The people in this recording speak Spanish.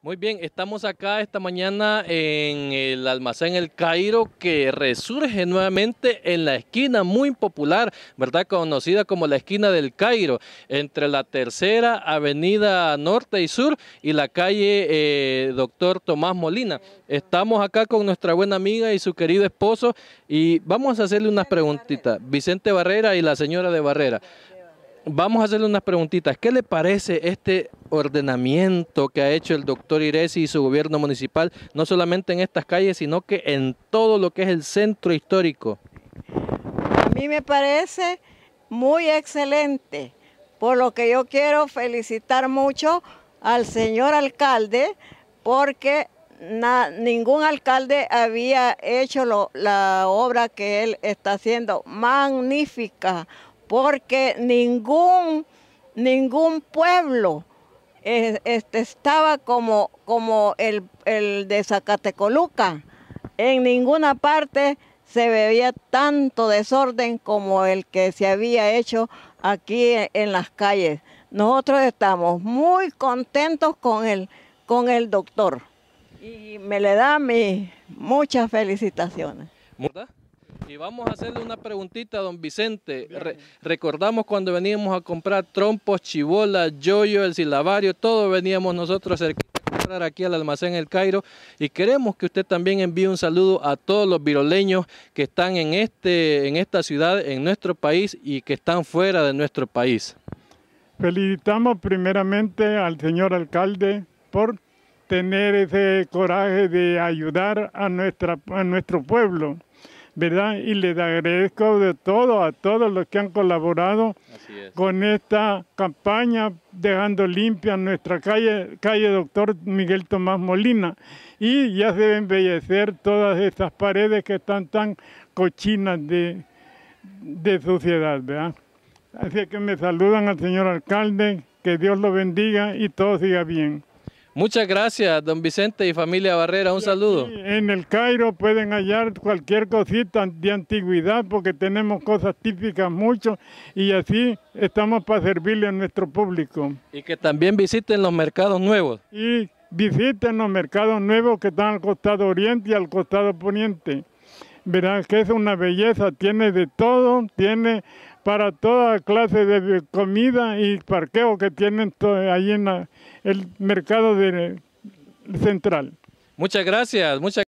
Muy bien, estamos acá esta mañana en el almacén El Cairo que resurge nuevamente en la esquina muy popular, ¿verdad? Conocida como la esquina del Cairo, entre la tercera avenida norte y sur y la calle eh, Doctor Tomás Molina. Estamos acá con nuestra buena amiga y su querido esposo y vamos a hacerle unas preguntitas. Vicente Barrera y la señora de Barrera vamos a hacerle unas preguntitas. ¿Qué le parece este ordenamiento que ha hecho el doctor Iresi y su gobierno municipal, no solamente en estas calles, sino que en todo lo que es el centro histórico? A mí me parece muy excelente, por lo que yo quiero felicitar mucho al señor alcalde, porque ningún alcalde había hecho la obra que él está haciendo, magnífica porque ningún, ningún pueblo eh, este, estaba como, como el, de Zacatecoluca. En ninguna parte se veía tanto desorden como el que se había hecho aquí en las calles. Nosotros estamos muy contentos con el, con el doctor y me le da muchas felicitaciones. Y vamos a hacerle una preguntita a don Vicente. recordamos cuando veníamos a comprar trompos, chibolas, yoyo, el silabario, todo veníamos nosotros a comprar aquí al almacén El Cairo. Y queremos que usted también envíe un saludo a todos los viroleños que están en, este, en esta ciudad, en nuestro país y que están fuera de nuestro país. Felicitamos primeramente al señor alcalde por tener ese coraje de ayudar a, nuestra, a nuestro pueblo ¿verdad? Y les agradezco de todo a todos los que han colaborado con esta campaña, dejando limpia nuestra calle, calle Doctor Miguel Tomás Molina. Y ya se deben embellecer todas estas paredes que están tan cochinas de, de suciedad, ¿verdad? Así que me saludan al señor alcalde, que Dios lo bendiga y todo siga bien. Muchas gracias, don Vicente y familia Barrera. Un saludo. En el Cairo pueden hallar cualquier cosita de antigüedad porque tenemos cosas típicas mucho y así estamos para servirle a nuestro público. Y que también visiten los mercados nuevos. Y visiten los mercados nuevos que están al costado oriente y al costado poniente. Verás que es una belleza, tiene de todo, tiene para toda clase de comida y parqueo que tienen ahí en el mercado de, central. Muchas gracias, muchas